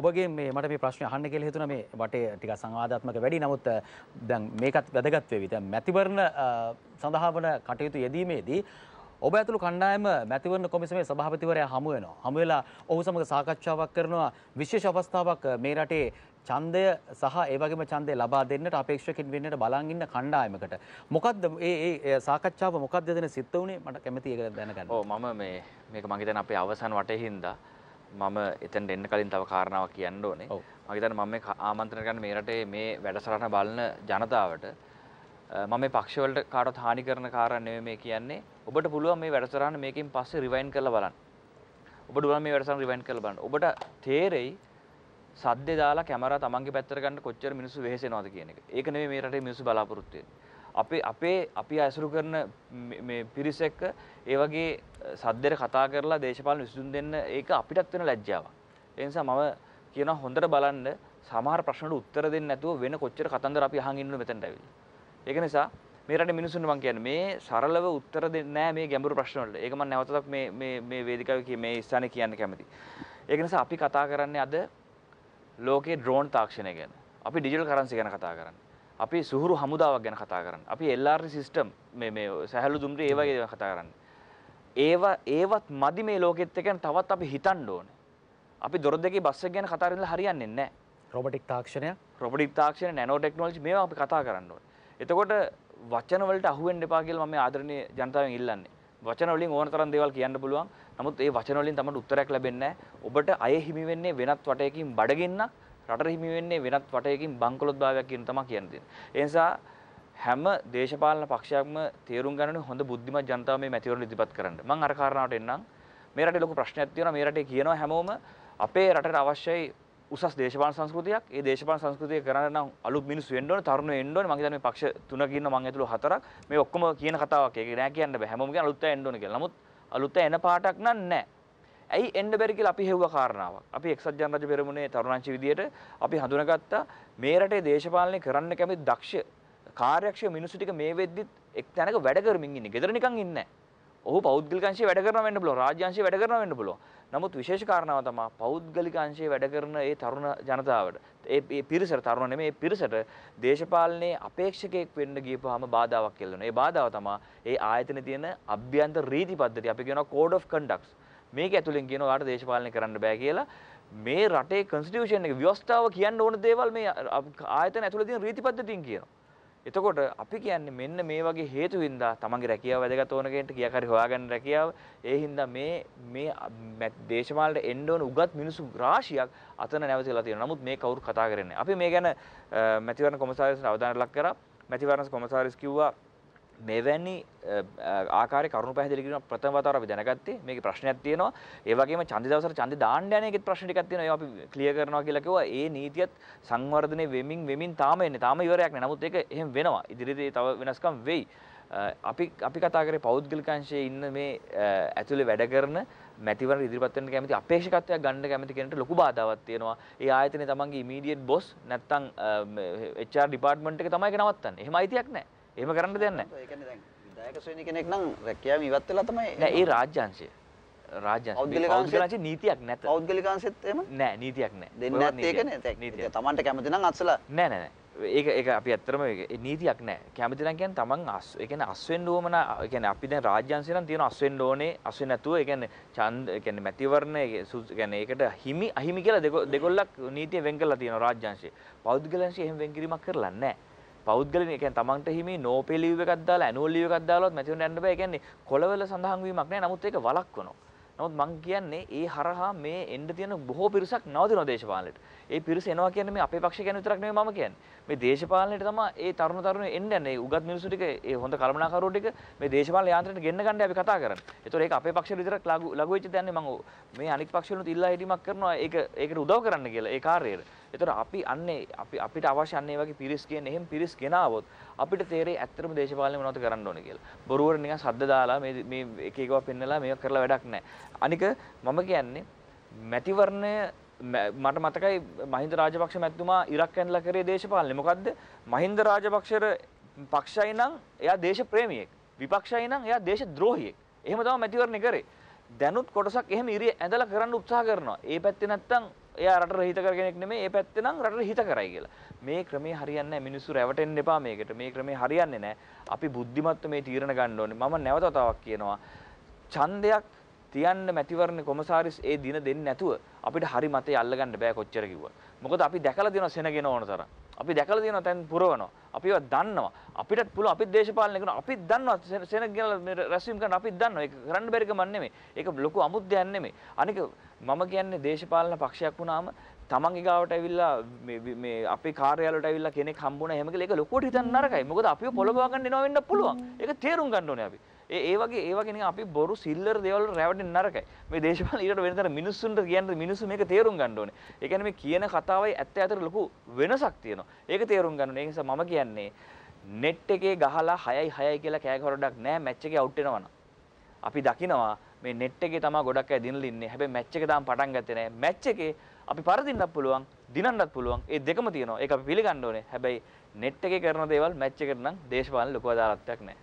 ඔබගේ මේ මට මේ ප්‍රශ්න අහන්න කියලා හිතුණා මේ වටේ ටිකක් සංවාදාත්මක වැඩි නමුත් දැන් මේකත් වැදගත් වේවි. දැන් මැතිවරණ සඳහා වන කටයුතු යෙදීමේදී ඔබ ඇතුළු කණ්ඩායම මැතිවරණ කොමිසමේ සභාපතිවරයා හමු වෙනවා. හමු වෙලා ඔහු සමග සාකච්ඡාවක් කරනවා විශේෂ අවස්ථාවක් මේ රටේ ඡන්දය සහ ඒ වගේම ඡන්දය ලබා දෙන්නට අපේක්ෂකකින් වෙන්නට බලන් ඉන්න කණ්ඩායමකට මොකද්ද මේ මේ සාකච්ඡාව මොකද්ද දෙන සිත් වුණේ මට කැමතියි ඒක දැනගන්න. ඔව් මම මේ මේක මගේ දැන් අපේ අවසන් වටේ හින්දා මම එතැන් එන්න කලින් තව කාරණාව කියන්න ඕනේ මගේතන මම ආමන්ත්‍රකන් මේරටේ මේ වැඩසරහන බලන ජනතාවට මම මේ පක්ෂවලට කාටත් හානි කරන කාරණය මේ කියන්නේ ඔබට පුළුවන් මේ වැඩසරහන මේකින් පස්සේ රිවයින් කරලා බලන්න. ඔබට පුළුවන් මේ වැඩසරහන රිවයින් කරලා බලන්න. ඔබට තේරෙයි සද්දේ දාලා කැමරා තමන්ගේ පැත්තට ගන්න කොච්චර මිනිස්සු වෙහෙසෙනවද කියන එක. ඒක නෙමෙයි මේ රටේ මිනිස්සු බලාපොරොත්තු වෙන්නේ. අපේ අපේ අපි ඇසුරු කරන පිරිස එක්ක ඒ වගේ සද්දෙට කතා කරලා දේශපාලන විසඳුම් දෙන්න ඒක අපිටත් වෙන ලැජ්ජාවක්. ඒ නිසා මම කියනවා හොඳට බලන්න සමහර ප්‍රශ්නවලට උත්තර දෙන්න නැතුව වෙන කොච්චර කතන්දර අපි අහන් ඉන්නවද මෙතනට ඇවිල්ලා. ඒක නිසා මේ රටේ මිනිස්සුන්ට මම කියන්නේ මේ සරලව උත්තර දෙන්නේ නැහැ මේ ගැඹුරු ප්‍රශ්නවලට. ඒක මම නැවතත් මේ මේ මේ වේදිකාවේ කිය මේ ස්ථානයේ කියන්න කැමතියි. ඒක නිසා අපි කතා කරන්නේ අද ලෝකයේ ඩ්‍රෝන් තාක්ෂණය ගැන. අපි ඩිජිටල් කරන්සි ගැන කතා කරන්නේ. අපි සුහුරු හමුදාවක් ගැන කතා කරන්න අපි එල්ලාර් සිිස්ටම් මේ සැහලු දුම්ට ඒවගේ කතා කරන්න. ඒවා ඒවත් මදි මේ ලෝකෙත් එකන තවත් අපි හිතන් ඕන අපි දොර දෙක බස්ස ගැන කතාරල හරියන්න එන්න රොබටික් තාක්ෂණය රොබටික් තාක්ෂණ නෑනෝ ටෙක්නෝජි මේ අපි කතා කරන්න ඕන. එතකොට වචනවලට අහුවෙන් එපාගල් ම ආදරණය ජනතාවෙන් ඉල්ලන්නේ වචනවලින් ඕන තරන් දේවල් කියන්න පුළුවන් නමුත් ඒ වචනවලින් තමට උත්තරයක් ලැබෙන්නේ ඔබට අය හිමිවෙන්නේ වෙනත් වටයකින් බඩගින්නක් රටට හිමි වෙන්නේ වෙනත් වටයකින් බංකොලොත් භාවයක් කියන තමයි කියන්නේ. ඒ නිසා හැම දේශපාලන පක්ෂයක්ම තේරුම් ගන්න හොඳ බුද්ධිමත් ජනතාව මේ මැතිවරණ ඉදිරිපත් කරන්න. මම අර කාරණාවට එන්නම්. මේ රටේ ලොකු ප්‍රශ්නයක් තියෙනවා. මේ රටේ කියනවා හැමෝම අපේ රටට අවශ්‍යයි උසස් දේශපාලන සංස්කෘතියක්. ඒ දේශපාලන සංස්කෘතිය කරන්න නම් අලුත් මිනිස්සු එන්න ඕනේ, තරුණයෝ එන්න ඕනේ. මම හිතන්නේ මේ පක්ෂ තුනක ඉන්න මම ඇතුළු හතරක් මේ ඔක්කොම කියන කතාවක්. ඒක නෑ කියන්න බෑ. හැමෝම කියන අලුත් අය එන්න ඕනේ කියලා. නමුත් අලුත් අය එන පාටක් නෑ. ඇයි එන්න බැරි කියලා අපි හෙව්ව කාරණාවක්. අපි එක්සත් ජනරජ පෙරමුණේ තරුණංශ විදියට අපි හඳුනාගත්තා මේ රටේ දේශපාලනය කරන්න කැමති දක්ෂ කාර්යක්ෂම මිනිස්සු ටික මේ වෙද්දිත් එක් තැනක වැඩ කරමින් ඉන්නේ. ගෙදර නිකන් ඉන්නේ නැහැ. ඔහු පෞද්ගලික අංශයේ වැඩ කරනවා වෙන්න පුළුවන්. රාජ්‍ය අංශයේ වැඩ කරනවා වෙන්න පුළුවන්. නමුත් විශේෂ කාරණාව තමයි පෞද්ගලික අංශයේ වැඩ කරන ඒ තරුණ ජනතාවට ඒ පිරිසට තරුණ නෙමෙයි ඒ පිරිසට දේශපාලනයේ අපේක්ෂකයෙක් වෙන්න ගියපුවාම බාධාවක් කියලා වෙනවා. ඒ බාධාව තමයි ඒ ආයතනයේ තියෙන අභ්‍යන්තර රීති පද්ධතිය. අපි කියනවා code of conducts. මේක ඇතුලෙන් කියනවා ඔයාලට දේශපාලනය කරන්න බෑ කියලා මේ රටේ කන්ස්ටිටියුෂන් එක ව්‍යවස්ථාව කියන්න ඕන දේවල් මේ ආයතන ඇතුලේ තියෙන රීතිපද්ධතීන් කියනවා. එතකොට අපි කියන්නේ මෙන්න මේ වගේ හේතු හින්දා තමන්ගේ රැකියාව වැදගත් ඕන කෙනෙක්ට ගියාකාරී හොයාගන්න රැකියාව ඒ හින්දා මේ මේ දේශපාලනට එන්න ඕන උගත් මිනිසු රාශියක් අතන නැවතිලා තියෙනවා. නමුත් මේ කවුරු කතා කරන්නේ. අපි මේ ගැන මැතිවරණ කොමසාරිස්ට අවධානය ලක් කරා. මැතිවරණ කොමසාරිස් කිව්වා මෙවැනි ආකාරය කරුණු පැහැදිලි කිරීම ප්‍රථම වතාවට අපි දැනගත්තේ මේක ප්‍රශ්නයක් තියෙනවා ඒ වගේම ඡන්දි දවසට ඡන්දි දාන්න යන එකෙත් ප්‍රශ්න ටිකක් තියෙනවා ඒවා අපි ක්ලියර් කරනවා කියලා කිව්වා ඒ නීතියත් සංවර්ධනය වෙමින් වෙමින් තාම එන්නේ තාම ඉවරයක් නෑ නමුත් ඒක එහෙම වෙනවා ඉදිරියේදී තව වෙනස්කම් වෙයි අපි අපි කතා කරේ පෞද්ගලික අංශයේ ඉන්න මේ ඇතුලේ වැඩ කරන මැතිවරණ ඉදිරිපත් වෙන්න කැමති අපේක්ෂකත්වයක් ගන්න කැමති කෙනෙකුට ලොකු බාධාවක් තියෙනවා. ඒ ආයතනයේ තමන්ගේ ඉමීඩියට් බොස් නැත්තම් HR ඩිපාර්ට්මන්ට් එක තමයි ඒක නවත්තන්නේ. එහෙම අයිතියක් නැහැ. එහෙම කරන්න දෙයක් නැහැ. ඒ කියන්නේ දැන් විධායක ශ්‍රේණි කෙනෙක් නම් රැකියාව ඉවත් වෙලා තමයි නෑ ඒ රාජ්‍යංශය. රාජ්‍යංශය නීතියක් නැත. පෞද්ගලිකාංශෙත් එහෙම? නෑ නීතියක් නෑ. දෙන්නේ නැත්තේ ඒක නේද? නීතිය. Tamanට කැමති නම් අත්සලා. නෑ නෑ නෑ. ඒක ඒක අපි ඇත්තටම නීතියක් නෑ. කැමති නම් කියන්නේ Taman අස් ඒ කියන්නේ අස්වෙන්න ඕමන ඒ කියන්නේ අපි දැන් රාජ්‍යංශය නම් තියෙන අස්වෙන්න ඕනේ අස්වෙන්න නැතුව ඒ කියන්නේ ඡන්ද ඒ කියන්නේ මැතිවරණ ඒ කියන්නේ ඒකට හිමි අහිමි කියලා දෙකොල්ලක් නීතිය වෙන් කරලා තියෙනවා රාජ්‍යංශය. පෞද්ගලිකාංශය එහෙම වෙන් කිරීමක් කරලා නෑ. පෞද්ගලන එක තමන්ට හිමි නෝපෙලිව් එකක් දාලා ඇනුවල් ලීව් එකක් දාලවත් මැතිවරණ යන්න බෑ. ඒ කියන්නේ කොළවල සඳහන් වීමක් නෑ. නමුත් ඒක වළක්වනවා. නමුත් මං කියන්නේ ඒ හරහා මේ එන්න තියෙන බොහෝ පිරිසක් නවතිනවා දේශපාලනයට. ඒ පිරිස එනවා කියන්නේ මේ අපේ පක්ෂය ගැන විතරක් නෙමෙයි මම කියන්නේ. මේ දේශපාලනයට තමයි ඒ තරුණ තරුණිය එන්න යන්නේ. උගත් මිනිස්සු ටික ඒ හොඳ කළමනාකරුවෝ ටික මේ දේශපාලන යාන්ත්‍රයට ගෙන්න ගන්න අපි කතා කරන්නේ. ඒතකොට ඒක අපේ පක්ෂය විතරක් ලඝු ලඝු වෙච්ච දෙයක් නෙමෙයි මම මේ අනිත් පක්ෂවලුත් ඉල්ලා හිටීමක් කරනවා. ඒක ඒකට උදව් කරන්න කියලා ඒ කාර්යයට. එතකොට අපි අන්නේ අපි අපිට අවශ්‍ය අන්නේ වගේ පිරිස් කියන්නේ එහෙම පිරිස් ගෙනාවොත් අපිට තේරෙයි ඇත්තටම දේශපාලනේ මොනවද කරන්න ඕනේ කියලා. බොරුවට නිකන් සද්ද දාලා මේ මේ එක එකව පෙන්නලා මේක කරලා වැඩක් නැහැ. අනික මම කියන්නේ මැතිවරණය මට මතකයි මහින්ද රාජපක්ෂ මැතිතුමා ඉරක් ඇන්ලා කරේ දේශපාලනේ. මොකද්ද? මහින්ද රාජපක්ෂර පක්ෂයි නම් එයා දේශප්‍රේමියෙක්. විපක්ෂයි නම් එයා දේශද්‍රෝහියෙක්. එහෙම තමයි මැතිවරණය කරේ. දැනුත් කොටසක් එහෙම ඉරි ඇඳලා කරන්න උත්සාහ කරනවා. ඒ පැත්තේ නැත්තම් එයා රට රහිත කර කෙනෙක් නෙමෙයි. ඒ පැත්තේ නම් රට රහිත කරයි කියලා. මේ ක්‍රමේ හරියන්නේ නැහැ. මිනිස්සු රැවටෙන්න එපා මේකට. මේ ක්‍රමේ හරියන්නේ නැහැ. අපි බුද්ධිමත්ව මේ තීරණ ගන්න ඕනේ. මම නැවතතාවක් කියනවා. ඡන්දයක් තියන්න මැතිවරණ කොමසාරිස් ඒ දින දෙන්නේ නැතුව අපිට හරි මතය අල්ලගන්න බෑ කොච්චර කිව්වත්. මොකද අපි දැකලා දෙනවා සෙනගෙන ඕන තරම්. අපි දැකලා තියෙනවා දැන් පුරවනවා. අපි ඒවා දන්නවා. අපිටත් පුළුවන් අපිත් දේශපාලනය කරනවා. අපිත් දන්නවා සෙනග ගෙනලා රැස්වීම කරන අපිත් දන්නවා. ඒක කරන්න බැරි කමක් නෙමෙයි. ඒක ලොකු අමුද්දයක් නෙමෙයි. අනික මම කියන්නේ දේශපාලන පක්ෂයක් වුණාම තමන්ගේ ගාවට ඇවිල්ලා මේ මේ අපේ කාර්යාලයට ඇවිල්ලා කෙනෙක් හම්බුණා එහෙම කියලා ඒක ලොකුවට හිතන්න නරකයි. මොකද අපිව පොළඹවා ගන්න එනවා වෙන්න පුළුවන්. ඒක තේරුම් ගන්න ඕනේ අපි. ඒ වගේ ඒ වගේ නිකන් අපි බොරු සිල්ලර දේවල් වල රැවටෙන්න නරකයි. මේ දේශපාලන ඊට වෙනතර මිනිස්සුන්ට කියන්නේ මිනිස්සු මේක තේරුම් ගන්න ඕනේ. ඒ කියන්නේ මේ කියන කතාවයි ඇත්ත ඇතර ලොකු වෙනසක් තියෙනවා. ඒක තේරුම් ගන්න ඕනේ. ඒ නිසා මම කියන්නේ net එකේ ගහලා 6යි 6යි කියලා කෑගහරඩක් නෑ මැච් එකේ අවුට් වෙනවා අපි දකිනවා මේ net එකේ තමයි ගොඩක් අය දිනලා ඉන්නේ. හැබැයි මැච් එක තාම පටන් ගත්තේ නෑ. මැච් එකේ අපි පරදින්නත් පුළුවන්, දිනන්නත් පුළුවන්. ඒ දෙකම තියෙනවා. ඒක අපි පිළිගන්න ඕනේ. හැබැයි net එකේ කරන දේවල් මැච් එකට නම් දේශපාලන ලොකු අදාළත්වයක් නෑ.